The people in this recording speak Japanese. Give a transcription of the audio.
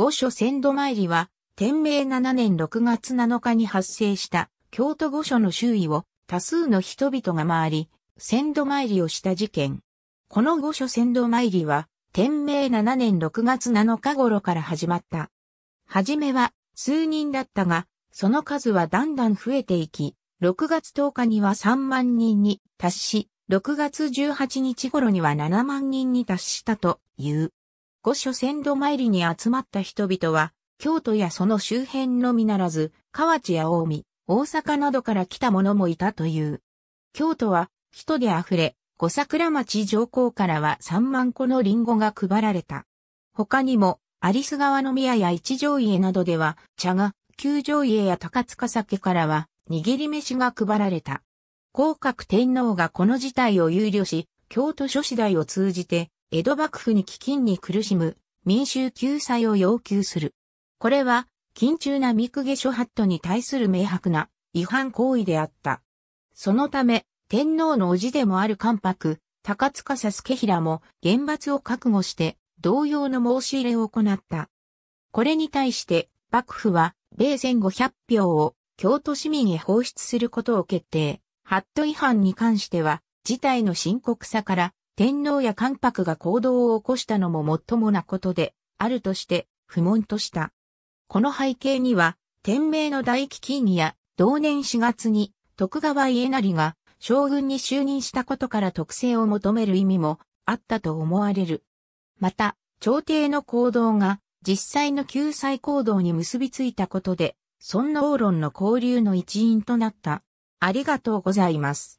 御所千度参りは、天明7年6月7日に発生した京都御所の周囲を多数の人々が回り、千度参りをした事件。この御所千度参りは、天明7年6月7日頃から始まった。はじめは数人だったが、その数はだんだん増えていき、6月10日には3万人に達し、6月18日頃には7万人に達したという。御所線路参りに集まった人々は、京都やその周辺のみならず、河内や近江、大阪などから来た者もいたという。京都は人で溢れ、五桜町上皇からは3万個のリンゴが配られた。他にも、有栖川の宮や一条家などでは、茶が、九条家や高塚酒からは、握り飯が配られた。広角天皇がこの事態を憂慮し、京都諸子代を通じて、江戸幕府に飢饉に苦しむ民衆救済を要求する。これは、緊中な三公家諸法度に対する明白な違反行為であった。そのため、天皇の叔父でもある関白、高塚佐助平も厳罰を覚悟して同様の申し入れを行った。これに対して幕府は米1500票を京都市民へ放出することを決定。ハット違反に関しては事態の深刻さから天皇や関白が行動を起こしたのも最もなことで、あるとして、不問とした。この背景には、天明の大飢饉や、同年4月に、徳川家成が、将軍に就任したことから特性を求める意味も、あったと思われる。また、朝廷の行動が、実際の救済行動に結びついたことで、尊王論の交流の一因となった。ありがとうございます。